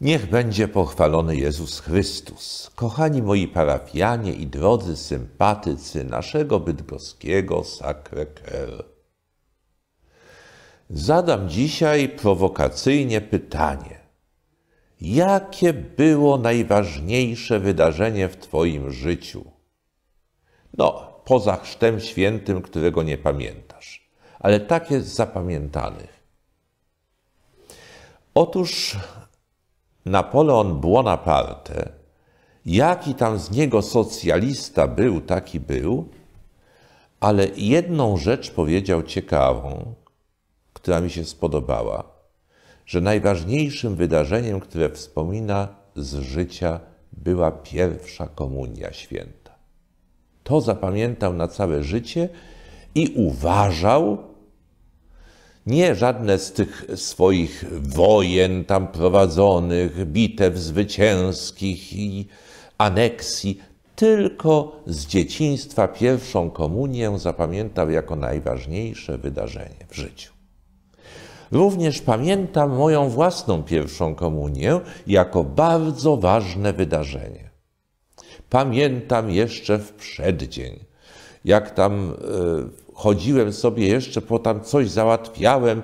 Niech będzie pochwalony Jezus Chrystus. Kochani moi parafianie i drodzy sympatycy naszego bydgoskiego Sacre-Cœur. Zadam dzisiaj prowokacyjnie pytanie. Jakie było najważniejsze wydarzenie w Twoim życiu? No, poza chrztem świętym, którego nie pamiętasz, ale takie zapamiętanych. Otóż Napoleon Bonaparte, jaki tam z niego socjalista był, taki był, ale jedną rzecz powiedział ciekawą, która mi się spodobała, że najważniejszym wydarzeniem, które wspomina z życia, była pierwsza komunia święta. To zapamiętał na całe życie i uważał, nie żadne z tych swoich wojen tam prowadzonych, bitew zwycięskich i aneksji, tylko z dzieciństwa pierwszą komunię zapamiętał jako najważniejsze wydarzenie w życiu. Również pamiętam moją własną pierwszą komunię jako bardzo ważne wydarzenie. Pamiętam jeszcze w przeddzień, jak tam. E, chodziłem sobie jeszcze, po tam coś załatwiałem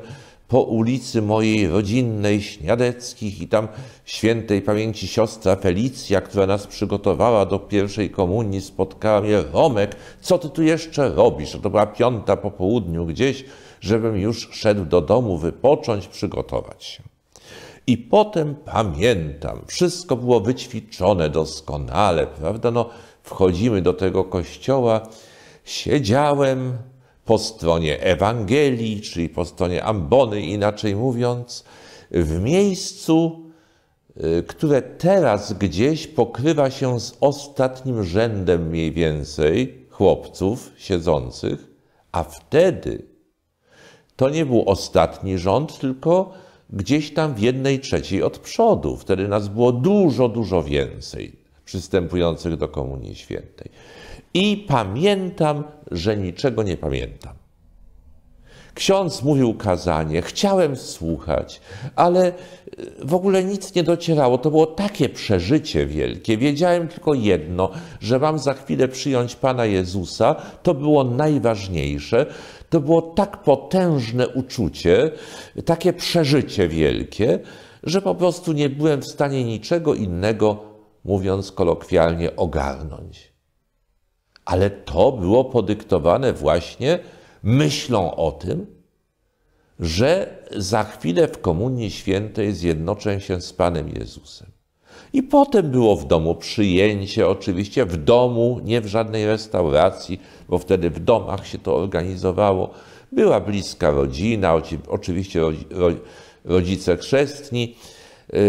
po ulicy mojej rodzinnej Śniadeckich i tam świętej pamięci siostra Felicja, która nas przygotowała do pierwszej komunii, spotkała mnie Romek, co ty tu jeszcze robisz? No to była piąta po południu gdzieś, żebym już szedł do domu wypocząć, przygotować się. I potem pamiętam, wszystko było wyćwiczone doskonale, prawda? No, wchodzimy do tego kościoła, siedziałem, po stronie Ewangelii, czyli po stronie ambony, inaczej mówiąc, w miejscu, y, które teraz gdzieś pokrywa się z ostatnim rzędem mniej więcej chłopców siedzących, a wtedy to nie był ostatni rząd, tylko gdzieś tam w jednej trzeciej od przodu. Wtedy nas było dużo, dużo więcej przystępujących do Komunii Świętej. I pamiętam, że niczego nie pamiętam. Ksiądz mówił kazanie, chciałem słuchać, ale e, w ogóle nic nie docierało. To było takie przeżycie wielkie. Wiedziałem tylko jedno, że mam za chwilę przyjąć Pana Jezusa. To było najważniejsze. To było tak potężne uczucie, takie przeżycie wielkie, że po prostu nie byłem w stanie niczego innego mówiąc kolokwialnie, ogarnąć. Ale to było podyktowane właśnie myślą o tym, że za chwilę w Komunii Świętej zjednoczę się z Panem Jezusem. I potem było w domu przyjęcie, oczywiście w domu, nie w żadnej restauracji, bo wtedy w domach się to organizowało. Była bliska rodzina, oczywiście rodzice chrzestni, Y,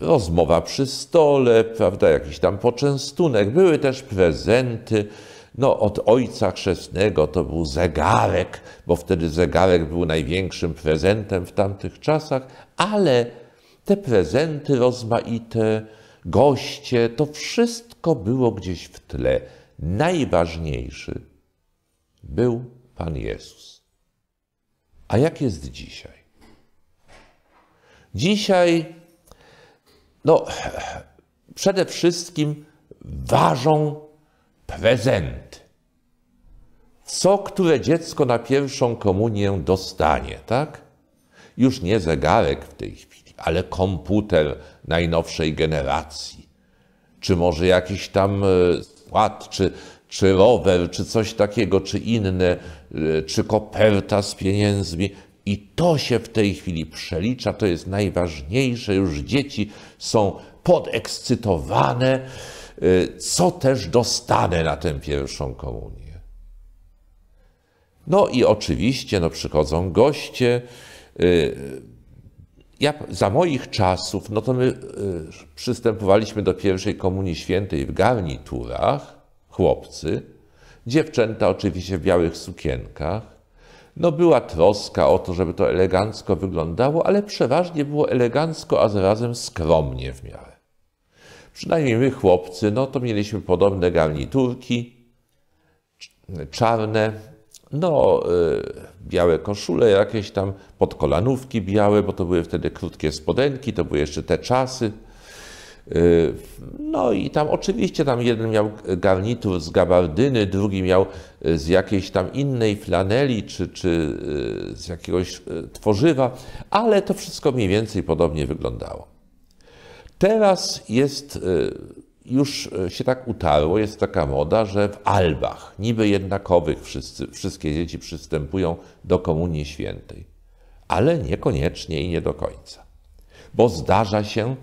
rozmowa przy stole, prawda, jakiś tam poczęstunek. Były też prezenty. No, od ojca chrzestnego to był zegarek, bo wtedy zegarek był największym prezentem w tamtych czasach, ale te prezenty rozmaite, goście, to wszystko było gdzieś w tle. Najważniejszy był Pan Jezus. A jak jest dzisiaj? Dzisiaj no, przede wszystkim ważą prezenty. Co które dziecko na pierwszą komunię dostanie, tak? Już nie zegarek w tej chwili, ale komputer najnowszej generacji. Czy może jakiś tam e, skład, czy, czy rower, czy coś takiego, czy inne, e, czy koperta z pieniędzmi. I to się w tej chwili przelicza, to jest najważniejsze. Już dzieci są podekscytowane, y, co też dostanę na tę pierwszą komunię. No i oczywiście no, przychodzą goście. Y, ja, za moich czasów, no to my y, przystępowaliśmy do pierwszej komunii świętej w garniturach, chłopcy, dziewczęta oczywiście w białych sukienkach. No była troska o to, żeby to elegancko wyglądało, ale przeważnie było elegancko, a zarazem skromnie w miarę. Przynajmniej my chłopcy, no to mieliśmy podobne garniturki, czarne, no e, białe koszule jakieś tam, podkolanówki białe, bo to były wtedy krótkie spodenki, to były jeszcze te czasy – no i tam oczywiście tam jeden miał garnitur z gabardyny, drugi miał e, z jakiejś tam innej flaneli czy, czy e, z jakiegoś e, tworzywa, ale to wszystko mniej więcej podobnie wyglądało. Teraz jest już się tak utarło, jest taka moda, że w albach, niby jednakowych, wszyscy, wszystkie dzieci przystępują do Komunii Świętej. Ale niekoniecznie i nie do końca. Bo zdarza się,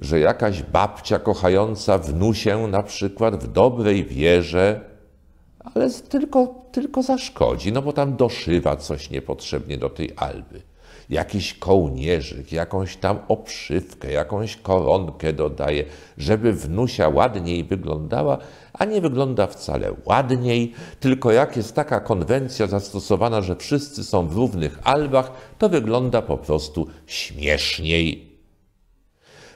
że jakaś babcia kochająca wnusię na przykład w dobrej wierze, ale tylko, tylko zaszkodzi, no bo tam doszywa coś niepotrzebnie do tej alby. Jakiś kołnierzyk, jakąś tam obszywkę, jakąś koronkę dodaje, żeby wnusia ładniej wyglądała, a nie wygląda wcale ładniej, tylko jak jest taka konwencja zastosowana, że wszyscy są w równych albach, to wygląda po prostu śmieszniej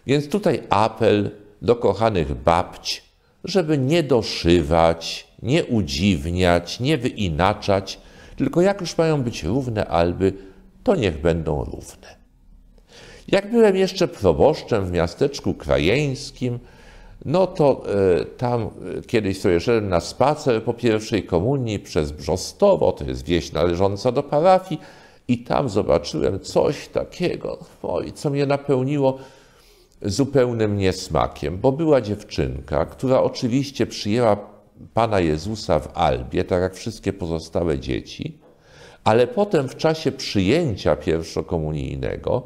więc tutaj apel do kochanych babć, żeby nie doszywać, nie udziwniać, nie wyinaczać, tylko jak już mają być równe alby, to niech będą równe. Jak byłem jeszcze proboszczem w miasteczku krajeńskim, no to y, tam e, kiedyś sobie szedłem na spacer po pierwszej komunii przez Brzostowo, to jest wieś należąca do parafii, i tam zobaczyłem coś takiego, oj, co mnie napełniło zupełnym niesmakiem, bo była dziewczynka, która oczywiście przyjęła Pana Jezusa w Albie, tak jak wszystkie pozostałe dzieci, ale potem w czasie przyjęcia pierwszokomunijnego,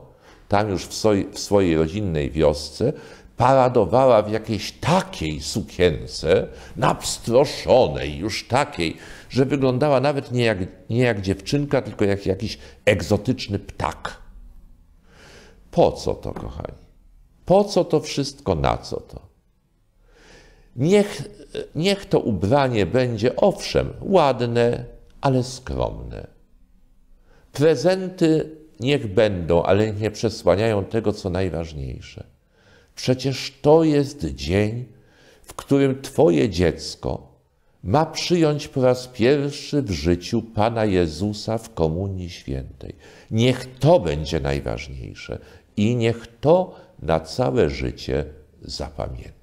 tam już w, soj, w swojej rodzinnej wiosce, paradowała w jakiejś takiej sukience, napstroszonej, już takiej, że wyglądała nawet nie jak, nie jak dziewczynka, tylko jak jakiś egzotyczny ptak. Po co to, kochani? Po co to wszystko, na co to? Niech, niech to ubranie będzie owszem ładne, ale skromne. Prezenty niech będą, ale nie przesłaniają tego, co najważniejsze. Przecież to jest dzień, w którym Twoje dziecko ma przyjąć po raz pierwszy w życiu Pana Jezusa w Komunii Świętej. Niech to będzie najważniejsze i niech to na całe życie zapamięta.